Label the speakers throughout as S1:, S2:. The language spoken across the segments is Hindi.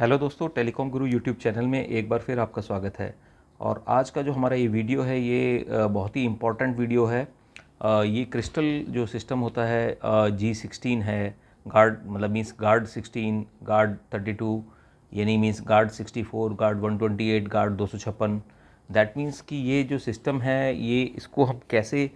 S1: हेलो दोस्तों टेलीकॉम गुरु यूट्यूब चैनल में एक बार फिर आपका स्वागत है और आज का जो हमारा ये वीडियो है ये बहुत ही इम्पॉर्टेंट वीडियो है ये क्रिस्टल जो सिस्टम होता है जी सिक्सटीन है गार्ड मतलब means guard sixteen guard thirty two यानी means guard sixty four guard one twenty eight guard दो सौ छप्पन दैट मीन्स कि ये जो सिस्टम है ये इसको हम कैसे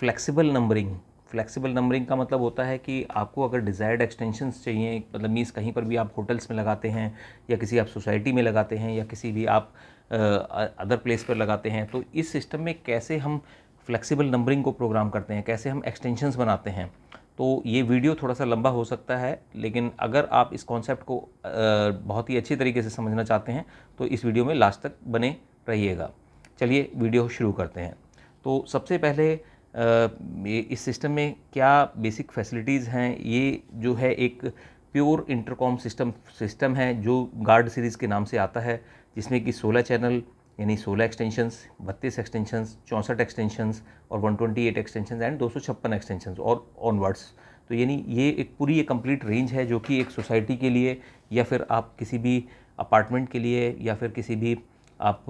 S1: फ्लेक्सिबल नंबरिंग फ्लेक्सिबल नंबरिंग का मतलब होता है कि आपको अगर डिज़ायर्ड एक्सटेंशंस चाहिए मतलब मीस कहीं पर भी आप होटल्स में लगाते हैं या किसी आप सोसाइटी में लगाते हैं या किसी भी आप अदर प्लेस पर लगाते हैं तो इस सिस्टम में कैसे हम फ्लेक्सिबल नंबरिंग को प्रोग्राम करते हैं कैसे हम एक्सटेंशंस बनाते हैं तो ये वीडियो थोड़ा सा लंबा हो सकता है लेकिन अगर आप इस कॉन्सेप्ट को बहुत ही अच्छी तरीके से समझना चाहते हैं तो इस वीडियो में लास्ट तक बने रहिएगा चलिए वीडियो शुरू करते हैं तो सबसे पहले इस सिस्टम में क्या बेसिक फैसिलिटीज़ हैं ये जो है एक प्योर इंटरकॉम सिस्टम सिस्टम है जो गार्ड सीरीज़ के नाम से आता है जिसमें कि 16 चैनल यानी 16 एक्सटेंशंस बत्तीस एक्सटेंशंस चौंसठ एक्सटेंशंस और 128 एक्सटेंशंस एंड दो एक्सटेंशंस और ऑनवर्ड्स तो यानी ये एक पूरी ये कंप्लीट रेंज है जो कि एक सोसाइटी के लिए या फिर आप किसी भी अपार्टमेंट के लिए या फिर किसी भी आप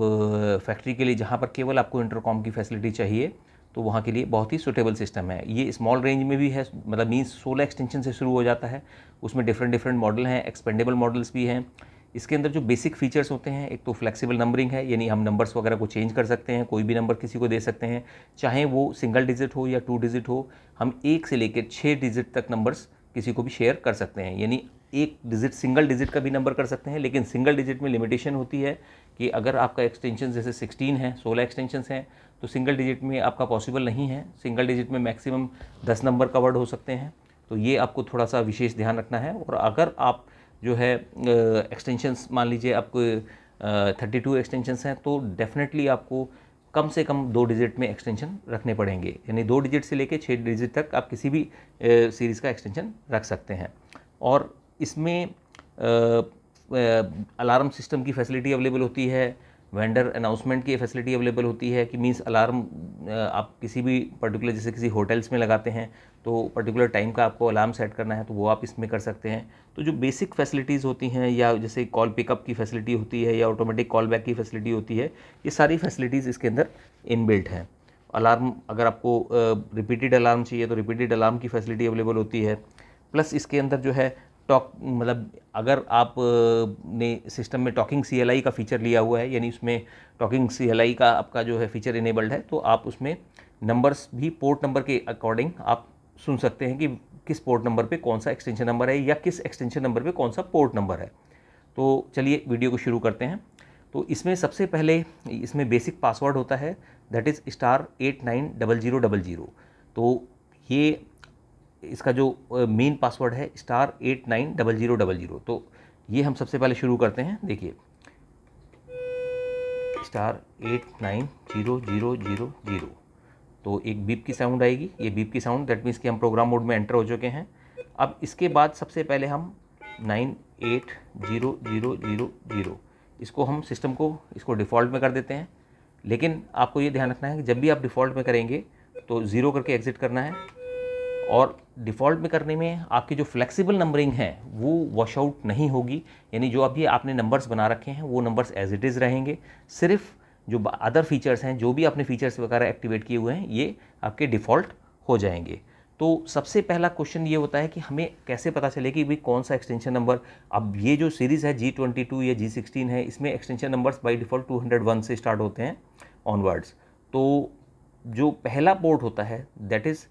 S1: फैक्ट्री के लिए जहाँ पर केवल आपको इंटरकॉम की फैसिलिटी चाहिए तो वहाँ के लिए बहुत ही सुटेबल सिस्टम है ये स्मॉल रेंज में भी है मतलब मीन्स सोलह एक्सटेंशन से शुरू हो जाता है उसमें डिफरेंट डिफरेंट मॉडल हैं एक्सपेंडेबल मॉडल्स भी हैं इसके अंदर जो बेसिक फीचर्स होते हैं एक तो फ्लेक्सिबल नंबरिंग है यानी हम नंबर्स वगैरह को चेंज कर सकते हैं कोई भी नंबर किसी को दे सकते हैं चाहे वो सिंगल डिजिट हो या टू डिजिट हो हम एक से लेकर छः डिजिट तक नंबर्स किसी को भी शेयर कर सकते हैं यानी एक डिजिट सिंगल डिजिट का भी नंबर कर सकते हैं लेकिन सिंगल डिजिट में लिमिटेशन होती है कि अगर आपका एक्सटेंशन जैसे सिक्सटीन है सोलह एक्सटेंशन हैं तो सिंगल डिजिट में आपका पॉसिबल नहीं है सिंगल डिजिट में मैक्सिमम दस नंबर कवर्ड हो सकते हैं तो ये आपको थोड़ा सा विशेष ध्यान रखना है और अगर आप जो है एक्सटेंशंस मान लीजिए आपको थर्टी टू एक्सटेंशंस हैं तो डेफिनेटली आपको कम से कम दो डिजिट में एक्सटेंशन रखने पड़ेंगे यानी दो डिजिट से लेकर छः डिजिट तक आप किसी भी सीरीज़ का एक्सटेंशन रख सकते हैं और इसमें अलार्म सिस्टम की फैसिलिटी अवेलेबल होती है वेंडर अनाउंसमेंट की फैसिलिटी अवेलेबल होती है कि मीन्स अलार्म आप किसी भी पर्टिकुलर जैसे किसी होटल्स में लगाते हैं तो पर्टिकुलर टाइम का आपको अलार्म सेट करना है तो वो आप इसमें कर सकते हैं तो जो बेसिक फैसिलिटीज़ होती हैं या जैसे कॉल पिकअप की फैसिलिटी होती है या ऑटोमेटिक कॉल बैक की फैसिलिटी होती है ये सारी फैसिलिटीज़ इसके अंदर इनबिल्ट हैं अलार्म अगर आपको रिपीटेड अलार्म चाहिए तो रिपीटेड अलार्म की फैसिलिटी अवेलेबल होती है प्लस इसके अंदर जो है टॉक मतलब अगर आप ने सिस्टम में टॉकिंग सी का फीचर लिया हुआ है यानी उसमें टॉकिंग सी का आपका जो है फीचर इनेबल्ड है तो आप उसमें नंबर्स भी पोर्ट नंबर के अकॉर्डिंग आप सुन सकते हैं कि किस पोर्ट नंबर पे कौन सा एक्सटेंशन नंबर है या किस एक्सटेंशन नंबर पे कौन सा पोर्ट नंबर है तो चलिए वीडियो को शुरू करते हैं तो इसमें सबसे पहले इसमें बेसिक पासवर्ड होता है that is star eight nine double zero double zero तो ये इसका जो मेन पासवर्ड है star eight nine double zero double zero तो ये हम सबसे पहले शुरू करते हैं देखिए star eight nine zero zero zero zero तो एक बीप की साउंड आएगी ये बीप की साउंड दैट मीन्स कि हम प्रोग्राम मोड में एंटर हो चुके हैं अब इसके बाद सबसे पहले हम nine eight zero zero zero zero इसको हम सिस्टम को इसको डिफ़ॉल्ट में कर देते हैं लेकिन आपको ये ध्यान रखना है कि जब भी आप डिफ़ॉल्ट में करेंगे तो ज़ीरो करके एग्ज़िट करना है और डिफ़ॉल्ट में करने में आपकी जो फ्लेक्सिबल नंबरिंग है वो वॉश आउट नहीं होगी यानी जो अभी आपने नंबर्स बना रखे हैं वो नंबर्स एज इट इज़ रहेंगे सिर्फ जो अदर फीचर्स हैं जो भी आपने फीचर्स वगैरह एक्टिवेट किए हुए हैं ये आपके डिफ़ॉल्ट हो जाएंगे तो सबसे पहला क्वेश्चन ये होता है कि हमें कैसे पता चले कि भाई कौन सा एक्सटेंशन नंबर अब ये जो सीरीज़ है जी ट्वेंटी टू या जी सिक्सटीन है इसमें extension numbers by default two hundred one से स्टार्ट होते हैं ऑनवर्ड्स तो जो पहला पोर्ट होता है दैट इज़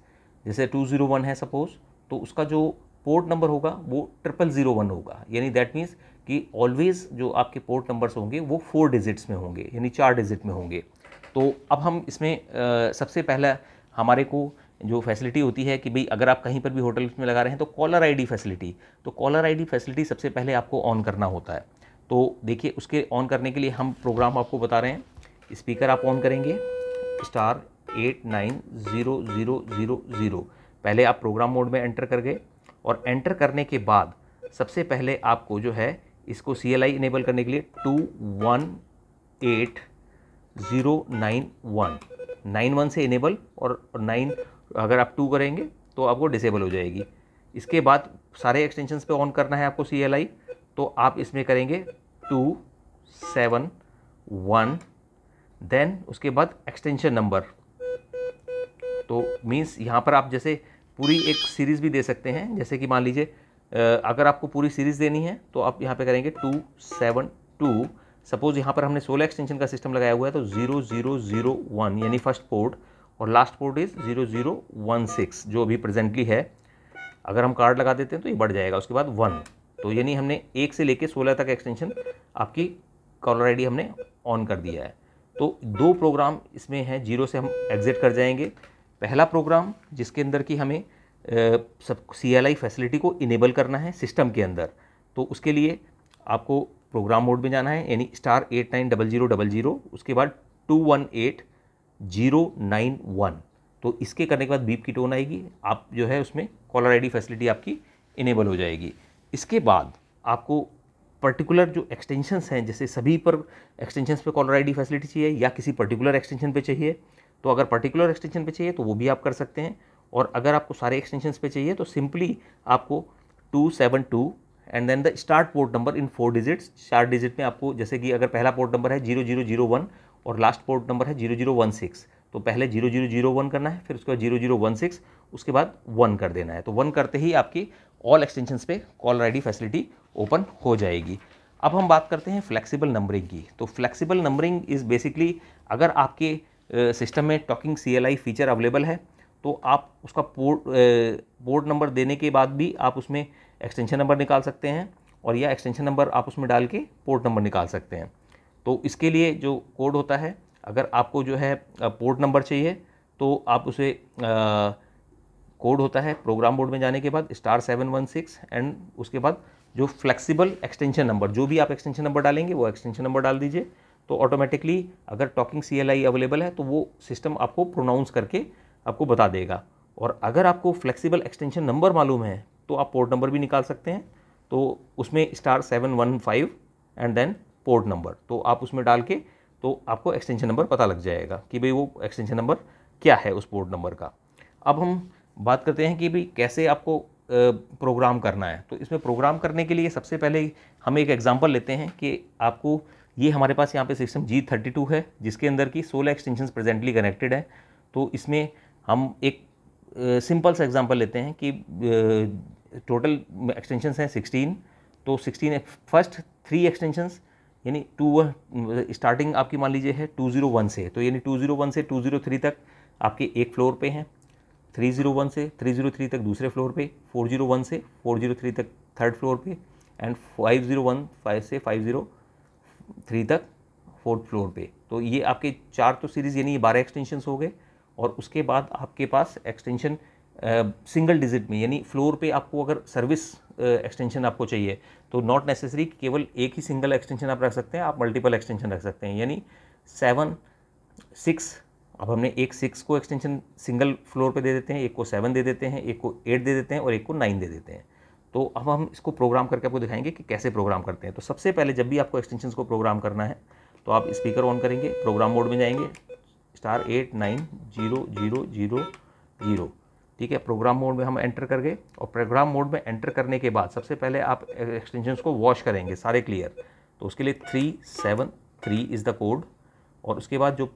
S1: जैसे टू ज़ीरो वन है सपोज़ तो उसका जो पोर्ट नंबर होगा वो ट्रिपल ज़ीरो वन होगा यानी दैट मीन्स कि ऑलवेज़ जो आपके पोर्ट नंबर्स होंगे वो फोर डिजिट्स में होंगे यानी चार डिजिट में होंगे तो अब हम इसमें आ, सबसे पहला हमारे को जो फैसिलिटी होती है कि भाई अगर आप कहीं पर भी होटल में लगा रहे हैं तो कॉलर आईडी फैसिलिटी तो कॉलर आईडी फैसिलिटी सबसे पहले आपको ऑन करना होता है तो देखिए उसके ऑन करने के लिए हम प्रोग्राम आपको बता रहे हैं स्पीकर आप ऑन करेंगे star eight nine zero zero zero zero पहले आप प्रोग्राम मोड में एंटर कर गए और एंटर करने के बाद सबसे पहले आपको जो है इसको सी एल आई इनेबल करने के लिए two one eight zero nine one nine one से इनेबल और नाइन अगर आप टू करेंगे तो आपको डिसेबल हो जाएगी इसके बाद सारे एक्सटेंशंस पे ऑन करना है आपको सी एल आई तो आप इसमें करेंगे टू सेवन वन देन उसके बाद एक्सटेंशन नंबर तो मीन्स यहाँ पर आप जैसे पूरी एक सीरीज़ भी दे सकते हैं जैसे कि मान लीजिए अगर आपको पूरी सीरीज़ देनी है तो आप यहाँ पे करेंगे टू सेवन टू सपोज़ यहाँ पर हमने सोलह एक्सटेंशन का सिस्टम लगाया हुआ है तो ज़ीरो ज़ीरो ज़ीरो वन यानी फर्स्ट पोर्ट और last port is zero zero one six जो अभी प्रेजेंटली है अगर हम कार्ड लगा देते हैं तो ये बढ़ जाएगा उसके बाद वन तो यानी हमने एक से लेकर सोलह तक एक्सटेंशन आपकी कॉलर आई हमने ऑन कर दिया है तो दो प्रोग्राम इसमें हैं जीरो से हम एग्ज़िट कर जाएंगे पहला प्रोग्राम जिसके अंदर कि हमें सब सी एल आई फैसिलिटी को इनेबल करना है सिस्टम के अंदर तो उसके लिए आपको प्रोग्राम मोड में जाना है यानी star eight nine double zero double zero उसके बाद two one eight zero nine one तो इसके करने के बाद बीप की टोन आएगी आप जो है उसमें कॉलर आईडी फैसिलिटी आपकी इनेबल हो जाएगी इसके बाद आपको पर्टिकुलर जो एक्सटेंशंस हैं जैसे सभी पर एक्सटेंशंस पे कॉलर आईडी फैसिलिटी चाहिए या किसी पर्टिकुलर एक्सटेंशन पे चाहिए तो अगर पर्टिकुलर एक्सटेंशन पे चाहिए तो वो भी आप कर सकते हैं और अगर आपको सारे एक्सटेंशन पे चाहिए तो सिंपली आपको two seven two and then the start port number in four digits चार डिजिट में आपको जैसे कि अगर पहला पोर्ट नंबर है जीरो जीरो जीरो वन और लास्ट पोर्ट नंबर है जीरो जीरो वन सिक्स तो पहले जीरो जीरो जीरो वन करना है फिर उसके बाद जीरो जीरो वन सिक्स उसके बाद वन कर देना है तो वन करते ही आपकी ऑल एक्सटेंशन पे कॉल आईडी फैसिलिटी ओपन हो जाएगी अब हम बात करते हैं फ्लेक्सिबल नंबरिंग की तो फ्लेक्सिबल नंबरिंग इज़ बेसिकली अगर आपके सिस्टम में टॉकिंग सी फीचर अवेलेबल है तो आप उसका पोर्ट पोर्ट नंबर देने के बाद भी आप उसमें एक्सटेंशन नंबर निकाल सकते हैं और या एक्सटेंशन नंबर आप उसमें डाल के पोर्ट नंबर निकाल सकते हैं तो इसके लिए जो कोड होता है अगर आपको जो है पोर्ट नंबर चाहिए तो आप उसे कोड होता है प्रोग्राम बोर्ड में जाने के बाद star seven one six and उसके बाद जो फ्लेक्सिबल एक्सटेंशन नंबर जो भी आप एक्सटेंशन नंबर डालेंगे वो एक्सटेंशन नंबर डाल दीजिए तो ऑटोमेटिकली अगर टॉकिंग सी अवेलेबल है तो वो सिस्टम आपको प्रोनाउंस करके आपको बता देगा और अगर आपको फ्लेक्सिबल एक्सटेंशन नंबर मालूम है तो आप पोर्ट नंबर भी निकाल सकते हैं तो उसमें star seven one five and then port number तो आप उसमें डाल के तो आपको एक्सटेंशन नंबर पता लग जाएगा कि भाई वो एक्सटेंशन नंबर क्या है उस पोर्ट नंबर का अब हम बात करते हैं कि भाई कैसे आपको प्रोग्राम करना है तो इसमें प्रोग्राम करने के लिए सबसे पहले हम एक एग्ज़ाम्पल लेते हैं कि आपको ये हमारे पास यहाँ पे सिस्टम जी थर्टी टू है जिसके अंदर की सोलह एक्सटेंशन प्रेजेंटली कनेक्टेड है तो इसमें हम एक सिंपल सा एग्जांपल लेते हैं कि टोटल एक्सटेंशन हैं सिक्सटीन तो सिक्सटीन फर्स्ट थ्री एक्सटेंशंस यानी टू स्टार्टिंग आपकी मान लीजिए है टू जीरो वन से तो यानी टू जीरो वन से टू जीरो थ्री तक आपके एक फ्लोर पे हैं थ्री जीरो वन से थ्री जीरो थ्री तक दूसरे फ्लोर पे फोर जीरो वन से फोर जीरो थ्री तक थर्ड फ्लोर पे and five zero one five से फाइव जीरो थ्री तक फोर्थ फ्लोर पे तो ये आपके चार तो सीरीज़ यानी ये बारह एक्सटेंशन हो गए और उसके बाद आपके पास एक्सटेंशन सिंगल डिजिट में यानी फ्लोर पे आपको अगर सर्विस एक्सटेंशन आपको चाहिए तो नॉट नेसेसरी केवल एक ही सिंगल एक्सटेंशन आप रख सकते हैं आप मल्टीपल एक्सटेंशन रख सकते हैं यानी सेवन सिक्स अब हमने एक सिक्स को एक्सटेंशन सिंगल फ्लोर पे दे देते हैं एक को सेवन दे देते हैं एक को एट दे देते हैं और एक को नाइन दे देते हैं तो अब हम इसको प्रोग्राम करके आपको दिखाएंगे कि कैसे प्रोग्राम करते हैं तो सबसे पहले जब भी आपको एक्सटेंशन को प्रोग्राम करना है तो आप स्पीकर ऑन करेंगे प्रोग्राम मोड में जाएंगे star eight nine zero zero zero zero ठीक है प्रोग्राम मोड में हम एंटर कर गए और प्रोग्राम मोड में एंटर करने के बाद सबसे पहले आप एक्सटेंशन को वॉश करेंगे सारे क्लियर तो उसके लिए three seven three is the code और उसके बाद जो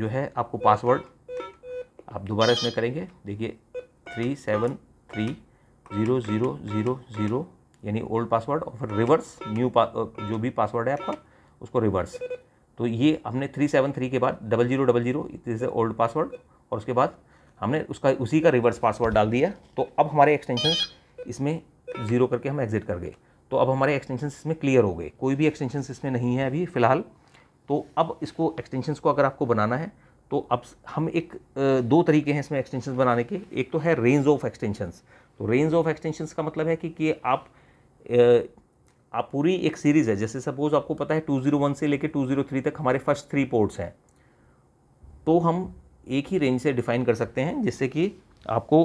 S1: जो है आपको पासवर्ड आप दोबारा इसमें करेंगे देखिए three seven three zero zero zero zero यानी ओल्ड पासवर्ड और फिर रिवर्स न्यू जो भी पासवर्ड है आपका उसको रिवर्स तो ये हमने थ्री सेवन थ्री के बाद double zero double zero is old password और उसके बाद हमने उसका उसी का रिवर्स पासवर्ड डाल दिया तो अब हमारे एक्सटेंशन इसमें ज़ीरो करके हम एग्जिट कर गए तो अब हमारे एक्सटेंशन इसमें क्लियर हो गए कोई भी एक्सटेंशन इसमें नहीं है अभी फ़िलहाल तो अब इसको एक्सटेंशन को अगर आपको बनाना है तो अब हम एक दो तरीके हैं इसमें एक्सटेंशन बनाने के एक तो है रेंज ऑफ एक्सटेंशंस तो रेंज ऑफ एक्सटेंशंस का मतलब है कि, कि आप आप पूरी एक सीरीज़ है जैसे सपोज आपको पता है 201 से लेके 203 तक हमारे फर्स्ट थ्री पोर्ट्स हैं तो हम एक ही रेंज से डिफाइन कर सकते हैं जिससे कि आपको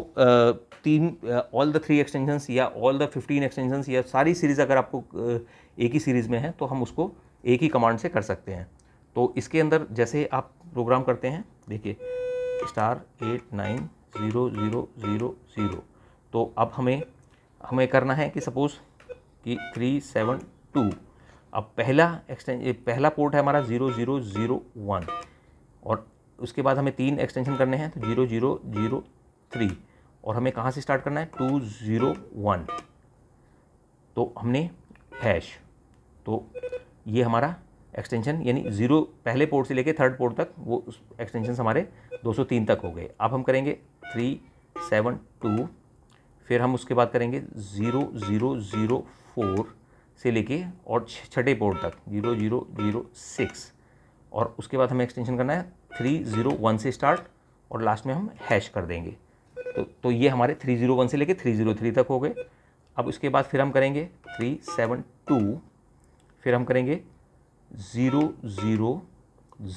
S1: तीन ऑल द थ्री एक्सटेंशंस या ऑल द फिफ्टीन एक्सटेंशंस या सारी सीरीज़ अगर आपको एक ही सीरीज़ में है तो हम उसको एक ही कमांड से कर सकते हैं तो इसके अंदर जैसे आप प्रोग्राम करते हैं देखिए star eight nine zero zero zero zero तो अब हमें हमें करना है कि सपोज़ कि थ्री सेवन टू अब पहला एक्सटें पहला पोर्ट है हमारा ज़ीरो ज़ीरो ज़ीरो वन और उसके बाद हमें तीन एक्सटेंशन करने हैं तो जीरो जीरो जीरो थ्री और हमें कहाँ से स्टार्ट करना है टू ज़ीरो वन तो हमने हैश तो ये हमारा एक्सटेंशन यानी जीरो पहले पोर्ट से लेके थर्ड पोर्ट तक वो एक्सटेंशन हमारे 203 तक हो गए अब हम करेंगे थ्री सेवन टू फिर हम उसके बाद करेंगे ज़ीरो ज़ीरो ज़ीरो फोर से लेके और छठे पोर्ट तक ज़ीरो ज़ीरो ज़ीरो सिक्स और उसके बाद हमें एक्सटेंशन करना है थ्री ज़ीरो वन से स्टार्ट और लास्ट में हम हैश कर देंगे तो तो ये हमारे थ्री ज़ीरो वन से लेके थ्री ज़ीरो थ्री तक हो गए अब उसके बाद फिर हम करेंगे थ्री सेवन टू फिर हम करेंगे ज़ीरो ज़ीरो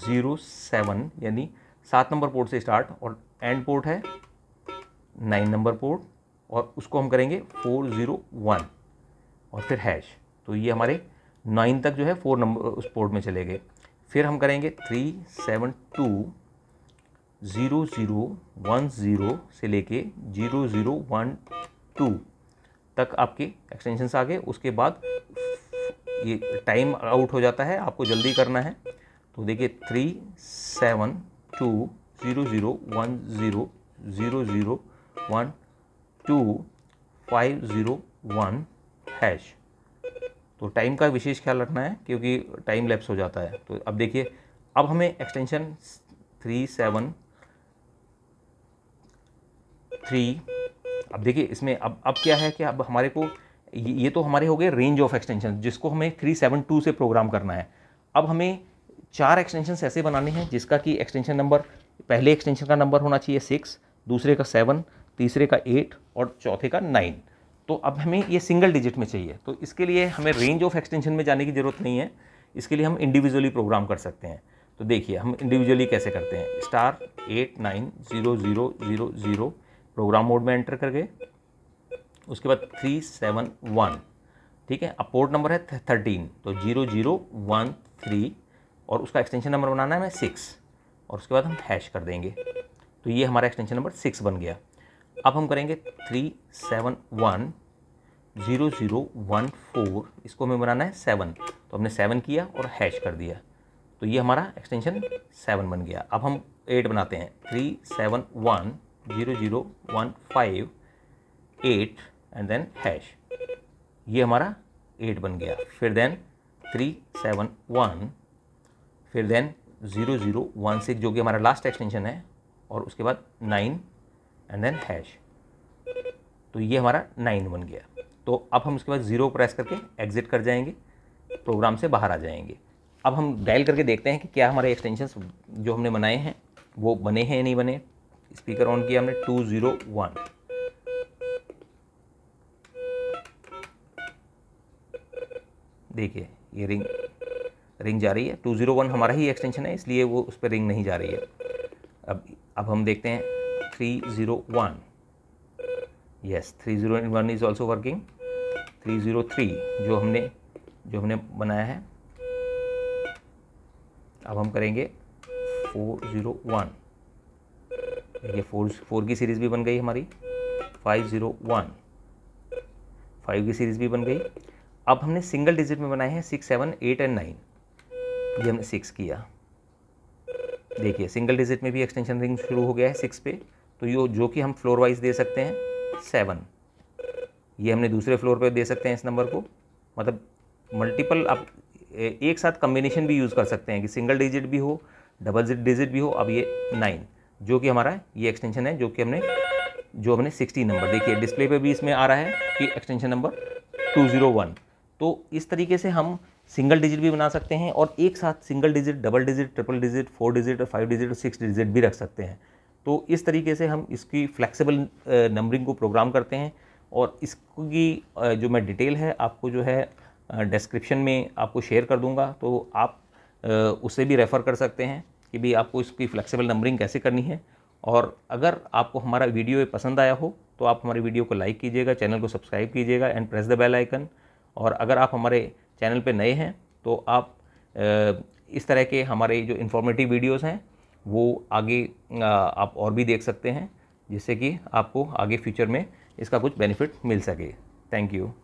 S1: ज़ीरो सेवन यानी सात नंबर पोर्ट से स्टार्ट और एंड पोर्ट है नाइन नंबर पोर्ट और उसको हम करेंगे फोर ज़ीरो वन और फिर हैश तो ये हमारे नाइन तक जो है फोर नंबर उस पोर्ट में चले गए फिर हम करेंगे three seven two zero zero one zero से लेके ज़ीरो ज़ीरो वन टू तक आपके एक्सटेंशन आ गए उसके बाद ये टाइम आउट हो जाता है आपको जल्दी करना है तो देखिए three seven two zero zero one zero zero zero one two five zero one hash तो टाइम का विशेष ख्याल रखना है क्योंकि टाइम लैप्स हो जाता है तो अब देखिए अब हमें एक्सटेंशन थ्री सेवन थ्री अब देखिए इसमें अब अब क्या है कि अब हमारे को ये तो हमारे हो गए रेंज ऑफ एक्सटेंशन जिसको हमें थ्री सेवन टू से प्रोग्राम करना है अब हमें चार एक्सटेंशन ऐसे बनाने हैं जिसका कि एक्सटेंशन नंबर पहले एक्सटेंशन का नंबर होना चाहिए सिक्स दूसरे का सेवन तीसरे का एट और चौथे का नाइन तो अब हमें ये सिंगल डिजिट में चाहिए तो इसके लिए हमें रेंज ऑफ एक्सटेंशन में जाने की ज़रूरत नहीं है इसके लिए हम इंडिविजुअली प्रोग्राम कर सकते हैं तो देखिए हम इंडिविजुअली कैसे करते हैं star eight nine zero zero zero zero program mode में एंटर कर गए उसके बाद थ्री सेवन वन ठीक है अब पोर्ट नंबर है थर्टीन तो जीरो जीरो वन थ्री और उसका एक्सटेंशन नंबर बनाना है हमें सिक्स और उसके बाद हम हैश कर देंगे तो ये हमारा एक्सटेंशन नंबर सिक्स बन गया अब हम करेंगे three seven one zero zero one four इसको हमें बनाना है सेवन तो हमने सेवन किया और हैश कर दिया तो ये हमारा एक्सटेंशन सेवन बन गया अब हम एट बनाते हैं three seven one zero zero one five eight and then hash ये हमारा एट बन गया फिर देन थ्री सेवन वन फिर then zero zero one six जो कि हमारा लास्ट एक्सटेंशन है और उसके बाद नाइन एंड देन हैश तो ये हमारा नाइन बन गया तो अब हम उसके बाद ज़ीरो प्रेस करके एग्ज़िट कर जाएंगे प्रोग्राम से बाहर आ जाएंगे अब हम डायल करके देखते हैं कि क्या हमारे एक्सटेंशन जो हमने बनाए हैं वो बने हैं या नहीं बने स्पीकर ऑन किया हमने टू ज़ीरो वन देखिए ये रिंग रिंग जा रही है टू ज़ीरो वन हमारा ही एक्सटेंशन है इसलिए वो उस पर रिंग नहीं जा रही है अब अब हम देखते हैं three zero one yes three zero one is also working three zero three जो हमने जो हमने बनाया है अब हम करेंगे फोर ज़ीरो वन ये फोर फोर की सीरीज़ भी बन गई हमारी फाइव ज़ीरो वन फाइव की सीरीज़ भी बन गई अब हमने सिंगल डिजिट में बनाए हैं six seven eight and nine ये हमने सिक्स किया देखिए सिंगल डिजिट में भी एक्सटेंशन रिंग शुरू हो गया है सिक्स पे तो यो जो कि हम फ्लोर वाइज दे सकते हैं सेवन ये हमने दूसरे फ्लोर पे दे सकते हैं इस नंबर को मतलब मल्टीपल आप एक साथ कम्बिनेशन भी यूज़ कर सकते हैं कि सिंगल डिजिट भी हो डबल डिजिट भी हो अब ये नाइन जो कि हमारा ये एक्सटेंशन है जो कि हमने जो हमने सिक्सटी नंबर देखिए डिस्प्ले पे भी इसमें आ रहा है कि extension number two zero one तो इस तरीके से हम सिंगल डिजिट भी बना सकते हैं और एक साथ single digit double digit triple digit four digit और फाइव डिजिट और सिक्स डिजिट भी रख सकते हैं तो इस तरीके से हम इसकी फ्लेक्सिबल नंबरिंग uh, को प्रोग्राम करते हैं और इसकी uh, जो मैं डिटेल है आपको जो है डिस्क्रिप्शन uh, में आपको शेयर कर दूंगा तो आप उसे भी रेफ़र कर सकते हैं कि भी आपको इसकी फ्लेक्सिबल नंबरिंग कैसे करनी है और अगर आपको हमारा वीडियो पसंद आया हो तो आप हमारे वीडियो को लाइक कीजिएगा चैनल को सब्सक्राइब कीजिएगा and press the bell icon और अगर आप हमारे चैनल पे नए हैं तो आप इस तरह के हमारे जो इन्फॉर्मेटिव वीडियोस हैं वो आगे आप और भी देख सकते हैं जिससे कि आपको आगे फ्यूचर में इसका कुछ बेनिफिट मिल सके थैंक यू